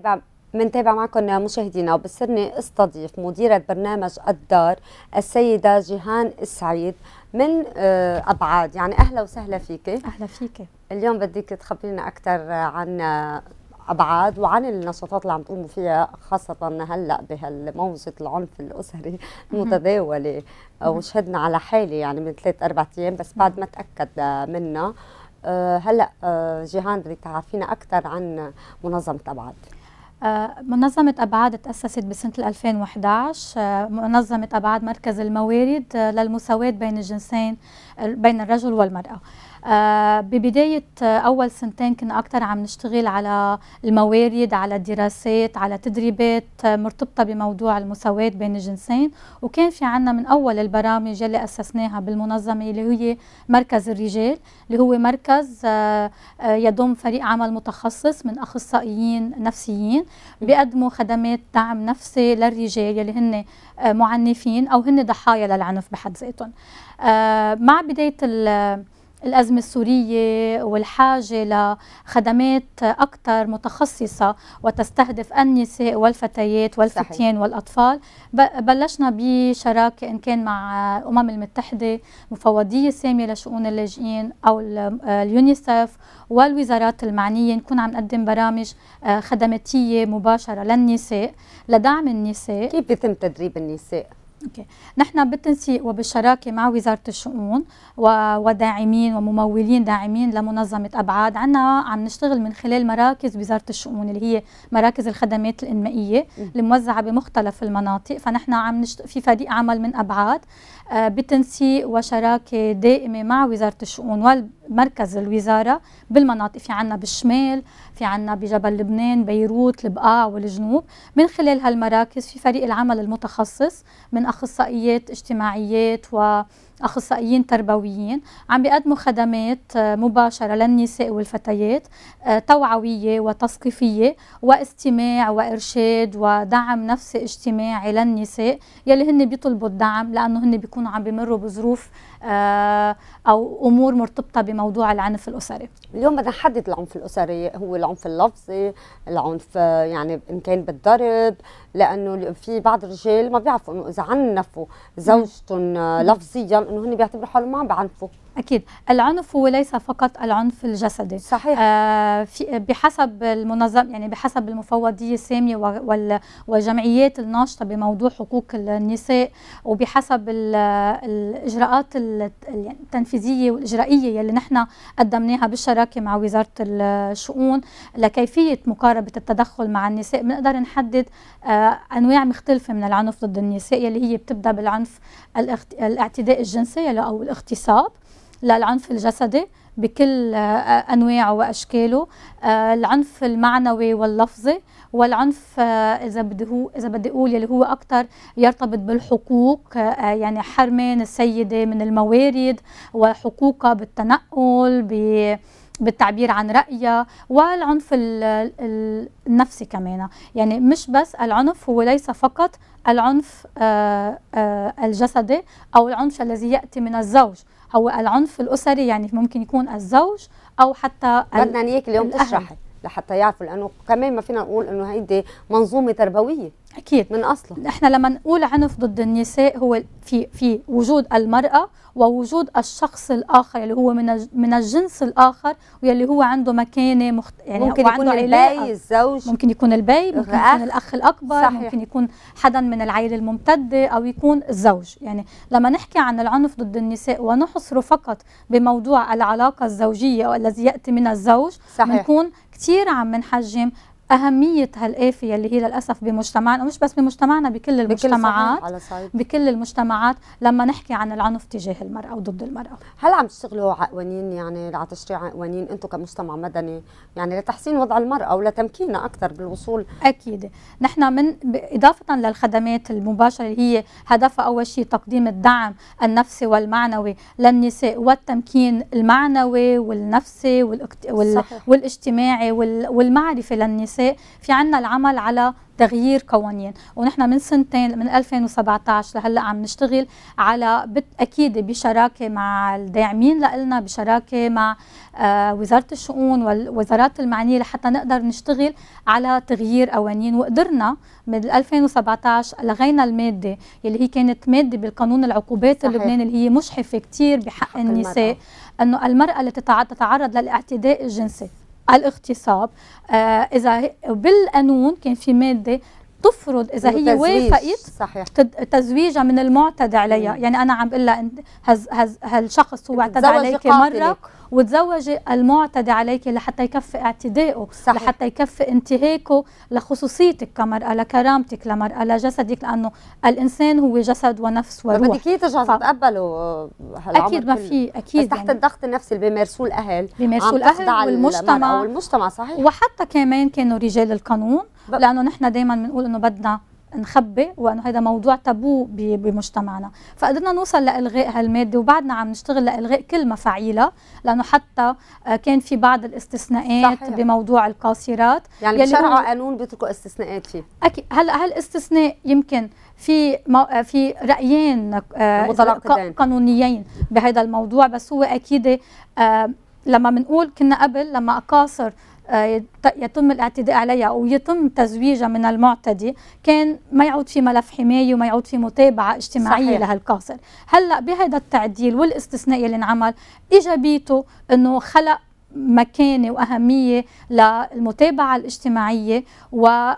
تابع منتابع معكم مشاهدينا وبصرني استضيف مديرة برنامج الدار السيدة جيهان السعيد من آه، أبعاد يعني أهلا وسهلا فيك أهلا فيك اليوم بدك تخبرينا أكثر عن أبعاد وعن النشاطات اللي عم تقوموا فيها خاصة هلأ بهالموجة العنف الأسري المتداولة وشهدنا على حالة يعني من ثلاث أربع أيام بس بعد ما تأكد منها آه، هلأ آه، جيهان بدك تعرفينا أكثر عن منظمة أبعاد آه، منظمة أبعاد تأسست بسنة 2011 آه، منظمة أبعاد مركز الموارد آه، للمساواة بين الجنسين بين الرجل والمرأة آه، ببداية أول سنتين كنا أكثر عم نشتغل على الموارد على الدراسات على تدريبات آه، مرتبطة بموضوع المساواة بين الجنسين وكان في عنا من أول البرامج اللي أسسناها بالمنظمة اللي هي مركز الرجال اللي هو مركز آه، يضم فريق عمل متخصص من أخصائيين نفسيين بيقدموا خدمات دعم نفسي للرجال اللي هن معنفين أو هن ضحايا للعنف بحد ذاتهم مع بداية الأزمة السورية والحاجة لخدمات أكثر متخصصة وتستهدف النساء والفتيات والفتيان والأطفال بلشنا بشراكة إن كان مع الأمم المتحدة مفوضية سامية لشؤون اللاجئين أو اليونيسف والوزارات المعنية نكون عم نقدم برامج آه، خدماتية مباشرة للنساء لدعم النساء كيف بيتم تدريب النساء؟ اوكي نحن بالتنسيق وبالشراكه مع وزاره الشؤون وداعمين وممولين داعمين لمنظمه ابعاد عنا عم نشتغل من خلال مراكز وزاره الشؤون اللي هي مراكز الخدمات الانمائيه الموزعه بمختلف المناطق فنحن عم نشت... في فريق عمل من ابعاد آه، بتنسيق وشراكه دائمه مع وزاره الشؤون مركز الوزاره بالمناطق في عنا بالشمال في عنا بجبل لبنان بيروت البقاع والجنوب من خلال هالمراكز في فريق العمل المتخصص من اخصائيات اجتماعيات و اخصائيين تربويين عم بيقدموا خدمات آه، مباشره للنساء والفتيات آه، توعويه وتثقيفيه واستماع وارشاد ودعم نفسي اجتماعي للنساء يلي هن بيطلبوا الدعم لانه هن بيكونوا عم بيمروا بظروف آه، او امور مرتبطه بموضوع العنف الاسري اليوم بدنا نحدد العنف الاسري هو العنف اللفظي العنف آه، يعني ان كان بالضرب لانه في بعض الرجال ما بيعرفوا انه اذا عنفوا زوجتهم آه، لفظيا انه هن بيعتبروا حالهم ما عم بعنفوا أكيد العنف هو ليس فقط العنف الجسدي صحيح آه في بحسب المنظم يعني بحسب المفوضية السامية والجمعيات الناشطة بموضوع حقوق النساء وبحسب الإجراءات يعني التنفيذية والإجرائية اللي نحن قدمناها بالشراكة مع وزارة الشؤون لكيفية مقاربة التدخل مع النساء بنقدر نحدد آه أنواع مختلفة من العنف ضد النساء اللي هي بتبدأ بالعنف الاعتداء الجنسي أو الاغتصاب للعنف الجسدي بكل آه، آه، انواعه واشكاله آه، العنف المعنوي واللفظي والعنف اذا بده هو اذا بدي اقول يلي هو اكثر يرتبط بالحقوق يعني حرمان السيده من الموارد وحقوقها بالتنقل ب بالتعبير عن رأيها والعنف النفسي كمان يعني مش بس العنف هو ليس فقط العنف الجسدي أو العنف الذي يأتي من الزوج هو العنف الاسري يعني ممكن يكون الزوج او حتى بدنا اياك اليوم تشرحي لحتى يعرفوا لانه كمان ما فينا نقول انه هيدي منظومه تربويه اكيد من اصله احنا لما نقول عنف ضد النساء هو في في وجود المراه ووجود الشخص الاخر اللي هو من من الجنس الاخر واللي هو عنده مكانه مخت... يعني ممكن يكون الباي الزوج ممكن يكون البي ممكن يكون الاخ الاكبر صحيح. ممكن يكون حدا من العائله الممتده او يكون الزوج يعني لما نحكي عن العنف ضد النساء ونحصره فقط بموضوع العلاقه الزوجيه الذي ياتي من الزوج بنكون كثير عم نحجم اهميه هالافه اللي هي للاسف بمجتمعنا ومش بس بمجتمعنا بكل المجتمعات بكل, على بكل المجتمعات لما نحكي عن العنف تجاه المراه وضد المراه هل عم تشتغلوا على قوانين يعني على تشريع قوانين انتم كمجتمع مدني يعني لتحسين وضع المراه لتمكينها اكثر بالوصول اكيد نحن من اضافه للخدمات المباشره اللي هي هدفها اول شيء تقديم الدعم النفسي والمعنوي للنساء والتمكين المعنوي والنفسي والاجتماعي والمعرفي للنساء النساء في عنا العمل على تغيير قوانين ونحن من سنتين من 2017 لهلا عم نشتغل على بالتاكيد بشراكه مع الداعمين لنا بشراكه مع آه، وزاره الشؤون والوزارات المعنيه لحتى نقدر نشتغل على تغيير قوانين وقدرنا من 2017 لغينا الماده اللي هي كانت ماده بالقانون العقوبات اللبناني اللي هي مشحفه كثير بحق النساء انه المراه اللي تتعرض للاعتداء الجنسي الاغتصاب آه، اذا بالقانون كان في ماده تفرض اذا هي وافقت تزويجها من المعتدى عليها يعني انا عم بقول لها هالشخص هو اعتدى عليك مره وتزوجي المعتدي عليك لحتى يكفي اعتدائه صحيح. لحتى يكفي انتهاكه لخصوصيتك كمرأة لكرامتك لمرأة لجسدك لأنه الإنسان هو جسد ونفس وروح بدك اياه ترجع تتقبله هالعمر أكيد ما في أكيد بس تحت يعني. الضغط النفسي اللي بيمارسوه الأهل بيمارسوه الأهل والمجتمع والمجتمع صحيح وحتى كمان كانوا رجال القانون لأنه نحن دايما بنقول إنه بدنا نخبي وانه هذا موضوع تابو بمجتمعنا فقدرنا نوصل لالغاء هالماده وبعدنا عم نشتغل لالغاء كل مفاعيلها لانه حتى آه، كان في بعض الاستثناءات صحيح. بموضوع القاصرات يعني بشرعوا هو... قانون بيتركوا استثناءات فيه اكيد هلا هالاستثناء يمكن في مو... آه، في رايين آه، آ... قانونيين بهذا الموضوع بس هو اكيد لما بنقول كنا قبل لما اقاصر آه، يتم الاعتداء عليها او يتم تزويجها من المعتدي كان ما يعود في ملف حمايه وما يعود في متابعه اجتماعيه صحيح. لهالقاصر هلا بهذا التعديل والاستثناء اللي انعمل ايجابيته انه خلق مكانة وأهمية للمتابعة الاجتماعية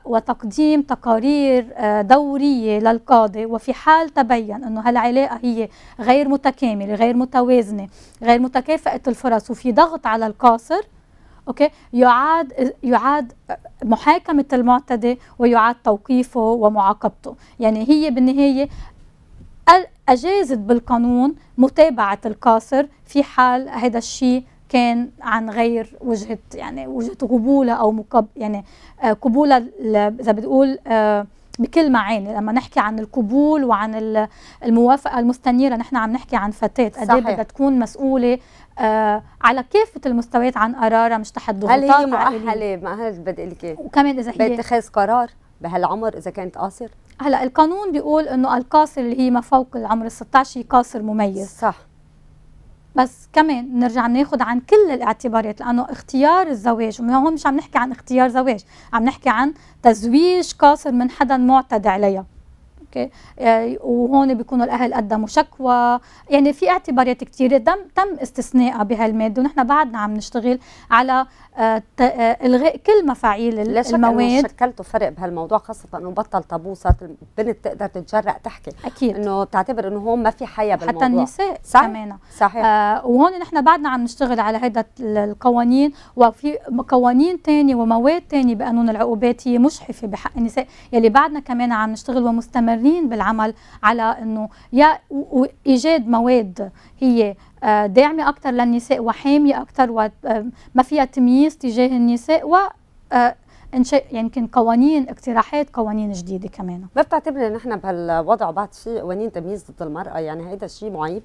وتقديم تقارير آه، دورية للقاضي وفي حال تبين أنه هالعلاقة هي غير متكاملة غير متوازنة غير متكافئة الفرص وفي ضغط على القاصر اوكي يعاد يعاد محاكمه المعتدي ويعاد توقيفه ومعاقبته يعني هي بالنهايه اجازت بالقانون متابعه القاصر في حال هذا الشيء كان عن غير وجهه يعني وجهه قبوله او مقب يعني آه، قبوله اذا بتقول آه، بكل معاني لما نحكي عن القبول وعن الموافقه المستنيره نحن عم نحكي عن فتاه قد إيه بدها تكون مسؤوله آه على كافه المستويات عن قرارها مش تحت ضغوطات هل هي مؤهله ما هذا بدي لك وكمان اذا هي باتخاذ قرار بهالعمر اذا كانت قاصر هلا القانون بيقول انه القاصر اللي هي ما فوق العمر ال 16 هي قاصر مميز صح بس كمان نرجع ناخد عن كل الاعتبارات لانه اختيار الزواج هون مش عم نحكي عن اختيار زواج عم نحكي عن تزويج قاصر من حدا معتدى عليها اوكي آه، وهون بيكونوا الاهل قدموا شكوى يعني في اعتبارات كثيره تم تم استثنائها بهالماده ونحن بعدنا عم نشتغل على آه، آه، الغاء كل مفاعيل المواد ليش شكلتوا فرق بهالموضوع خاصه انه بطل تابو صارت البنت تقدر تتجرأ تحكي اكيد انه بتعتبر انه هون ما في حياه بالموضوع حتى النساء صح؟ كمان صحيح آه وهون نحن بعدنا عم نشتغل على هيدا القوانين وفي قوانين ثانيه ومواد ثانيه بقانون العقوبات هي مشحفه بحق النساء يلي بعدنا كمان عم نشتغل ومستمر مستمرين بالعمل على انه يا ايجاد مواد هي آه، داعمه اكثر للنساء وحاميه اكثر وما آه، فيها تمييز تجاه النساء و آه، انشاء يمكن قوانين اقتراحات قوانين جديده كمان ما بتعتبري نحن بهالوضع بعد شيء قوانين تمييز ضد المراه يعني هذا شيء معيب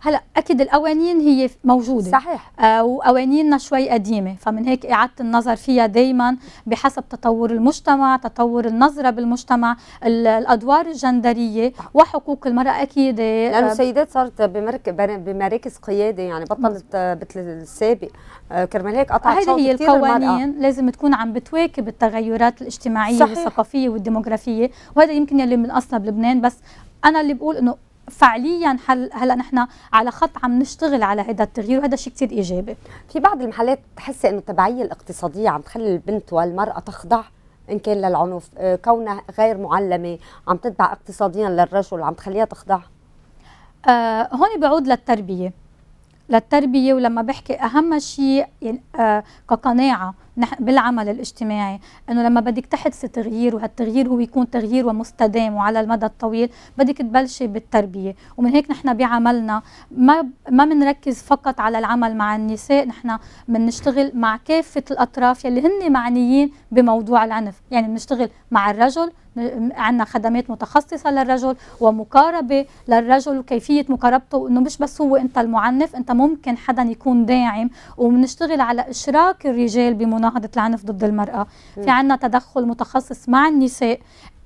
هلا اكيد القوانين هي موجوده صحيح آه وقوانيننا شوي قديمه فمن هيك اعاده النظر فيها دائما بحسب تطور المجتمع تطور النظره بالمجتمع الادوار الجندريه وحقوق المراه اكيد آه، لانه السيدات صارت بمرك بمراكز قياده يعني بطلت مثل السابق آه، كرمال هيك قطعت هيدي هي القوانين المرأة. لازم تكون عم بتواكب التغيرات الاجتماعيه صحيح. والثقافيه والديموغرافيه وهذا يمكن يلي بنقصنا بلبنان بس انا اللي بقول انه فعليا هلا هل نحن على خط عم نشتغل على هذا التغيير وهذا شيء كثير ايجابي في بعض المحلات بتحسي انه التبعيه الاقتصاديه عم تخلي البنت والمراه تخضع ان كان للعنف آه، كونها غير معلمه عم تتبع اقتصاديا للرجل عم تخليها تخضع آه هون بعود للتربيه للتربيه ولما بحكي اهم شيء يعني آه كقناعه نحن بالعمل الاجتماعي انه لما بدك تحدث تغيير وهالتغيير هو يكون تغيير ومستدام وعلى المدى الطويل بدك تبلشي بالتربيه ومن هيك نحن بعملنا ما ما بنركز فقط على العمل مع النساء نحن بنشتغل مع كافه الاطراف يلي هن معنيين بموضوع العنف يعني بنشتغل مع الرجل عندنا خدمات متخصصة للرجل ومقاربة للرجل وكيفية مقاربته انه مش بس هو انت المعنف انت ممكن حدا يكون داعم وبنشتغل على اشراك الرجال بمناقشة معاهدة العنف ضد المراه م. في عنا تدخل متخصص مع النساء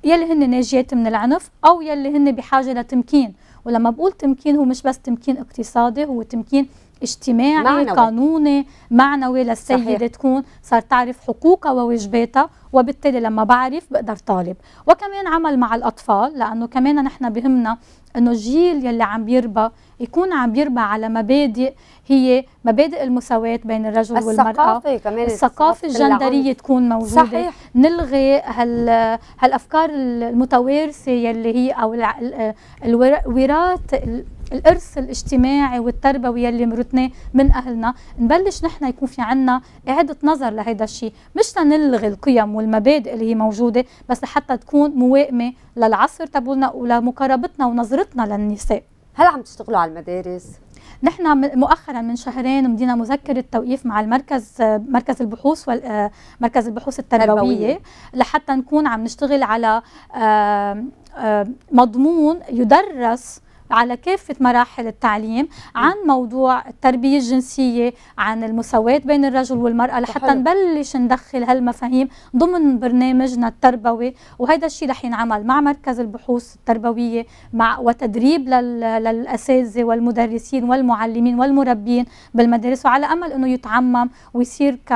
يلي هن ناجيات من العنف او يلي هن بحاجه لتمكين ولما بقول تمكين هو مش بس تمكين اقتصادي هو تمكين اجتماعي معنوي. قانوني معنوي للسيده صحيح. تكون صار تعرف حقوقها وواجباتها وبالتالي لما بعرف بقدر طالب وكمان عمل مع الاطفال لانه كمان نحن بهمنا انه الجيل يلي عم بيربى يكون عم بيربى على مبادئ هي مبادئ المساواة بين الرجل الثقافة والمرأة كمان الثقافة الجندرية العام. تكون موجودة صحيح. نلغي هال هالافكار المتوارثة يلي هي او الوراث الارث الاجتماعي والتربوي يلي مرتناه من اهلنا نبلش نحن يكون في عنا اعاده نظر لهيدا الشيء مش لنلغي القيم والمبادئ اللي هي موجوده بس لحتى تكون موائمه للعصر تبولنا ولمقاربتنا ونظرتنا للنساء هل عم تشتغلوا على المدارس نحن مؤخرا من شهرين مدينا مذكره توقيف مع المركز مركز البحوث مركز البحوث التربويه لحتى نكون عم نشتغل على مضمون يدرس على كافة مراحل التعليم عن موضوع التربية الجنسية عن المساواة بين الرجل والمرأة لحتى حلو. نبلش ندخل هالمفاهيم ضمن برنامجنا التربوي وهذا الشيء رح ينعمل مع مركز البحوث التربوية مع وتدريب للأساتذة والمدرسين والمعلمين والمربين بالمدارس وعلى أمل أنه يتعمم ويصير ك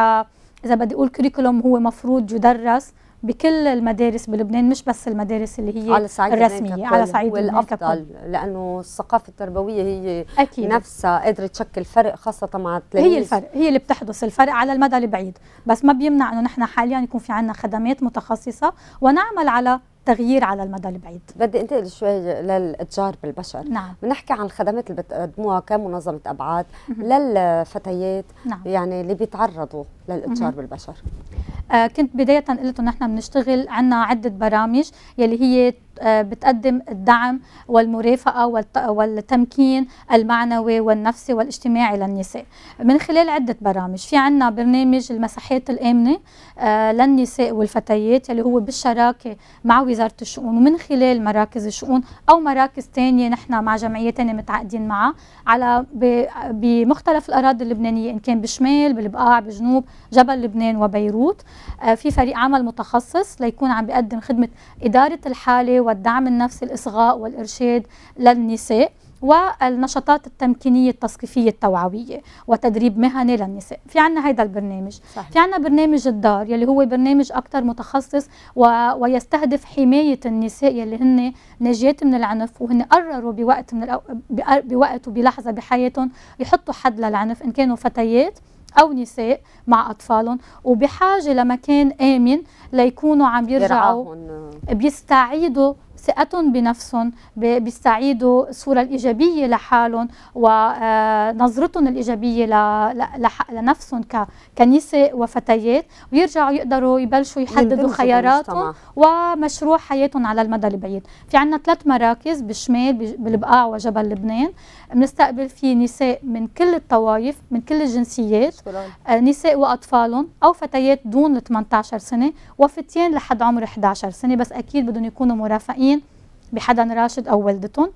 إذا بدي أقول كريكولوم هو مفروض يدرس بكل المدارس بلبنان مش بس المدارس اللي هي على صعيد الرسميه على صعيد الافضل لانه الثقافه التربويه هي أكيد. نفسها قادره تشكل فرق خاصه مع التلاميذ هي الفرق هي اللي بتحدث الفرق على المدى البعيد بس ما بيمنع انه نحن حاليا يكون في عندنا خدمات متخصصه ونعمل على تغيير على المدى البعيد بدي انتقل شوي للاتجار بالبشر نعم بنحكي عن الخدمات اللي بتقدموها كمنظمه ابعاد للفتيات نعم. يعني اللي بيتعرضوا للاتجار بالبشر آه، كنت بدايه قلت انه نحن بنشتغل عنا عده برامج يلي هي آه، بتقدم الدعم والمرافقة والتمكين المعنوي والنفسي والاجتماعي للنساء من خلال عدة برامج في عنا برنامج المساحات الآمنة آه، للنساء والفتيات اللي هو بالشراكة مع وزارة الشؤون ومن خلال مراكز الشؤون أو مراكز تانية نحن مع جمعية تانية متعاقدين معها على بمختلف الأراضي اللبنانية إن كان بالشمال بالبقاع بالجنوب جبل لبنان وبيروت آه، في فريق عمل متخصص ليكون عم بيقدم خدمة إدارة الحالة والدعم النفسي الإصغاء والإرشاد للنساء والنشاطات التمكينيه التثقيفيه التوعويه وتدريب مهني للنساء في عنا هذا البرنامج صحيح. في عنا برنامج الدار يلي هو برنامج اكثر متخصص و... ويستهدف حمايه النساء يلي هن ناجيات من العنف وهن قرروا بوقت من الأو... بوقت وبلحظه بحياتهم يحطوا حد للعنف ان كانوا فتيات او نساء مع اطفالهم وبحاجه لمكان امن ليكونوا عم يرجعوا بيستعيدوا ثقتهم بنفسهم بيستعيدوا الصورة الإيجابية لحالهم ونظرتهم آه، الإيجابية لنفسهم كنساء وفتيات ويرجعوا يقدروا يبلشوا يحددوا خياراتهم ومشروع حياتهم على المدى البعيد في عندنا ثلاث مراكز بالشمال بالبقاع وجبل لبنان بنستقبل فيه نساء من كل الطوائف من كل الجنسيات آه، نساء واطفالهم او فتيات دون 18 سنه وفتيان لحد عمر 11 سنه بس اكيد بدهم يكونوا مرافقين بحدا راشد او والدتهم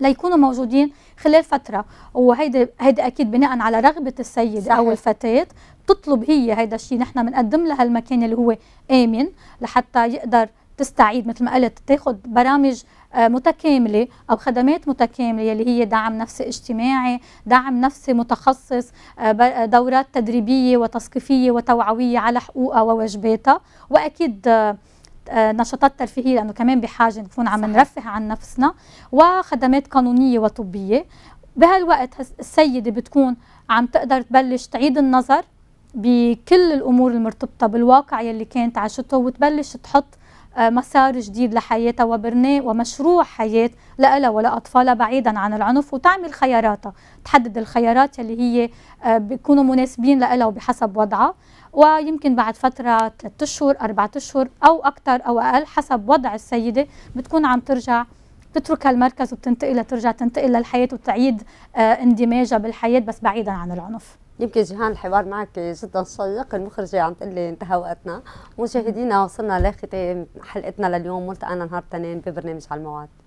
ليكونوا موجودين خلال فتره وهيدا هيدا اكيد بناء على رغبه السيده صحيح. او الفتاه بتطلب هي هيدا الشيء نحن بنقدم لها المكان اللي هو امن لحتى يقدر تستعيد مثل ما قلت تاخذ برامج آه، متكامله او خدمات متكامله يلي هي دعم نفسي اجتماعي، دعم نفسي متخصص، آه، آه، دورات تدريبيه وتثقيفيه وتوعويه على حقوقها وواجباتها، واكيد نشاطات ترفيهيه لانه كمان بحاجه نكون عم نرفه عن نفسنا وخدمات قانونيه وطبيه بهالوقت السيده بتكون عم تقدر تبلش تعيد النظر بكل الامور المرتبطه بالواقع يلي كانت عاشته وتبلش تحط آه، مسار جديد لحياتها وبرنا ومشروع حياة لها ولأطفالها بعيدا عن العنف وتعمل خياراتها تحدد الخيارات اللي هي آه، بيكونوا مناسبين لها وبحسب وضعها ويمكن بعد فترة ثلاثة أشهر أربعة أشهر أو أكثر أو أقل حسب وضع السيدة بتكون عم ترجع تترك هالمركز وبتنتقل لترجع تنتقل للحياة وتعيد آه، اندماجها بالحياة بس بعيدا عن العنف يمكن جهان الحوار معك جدا شيق المخرجة عم تقول لي انتهى وقتنا مشاهدينا وصلنا لختام حلقتنا لليوم ملتقانا نهار تنين ببرنامج على المواد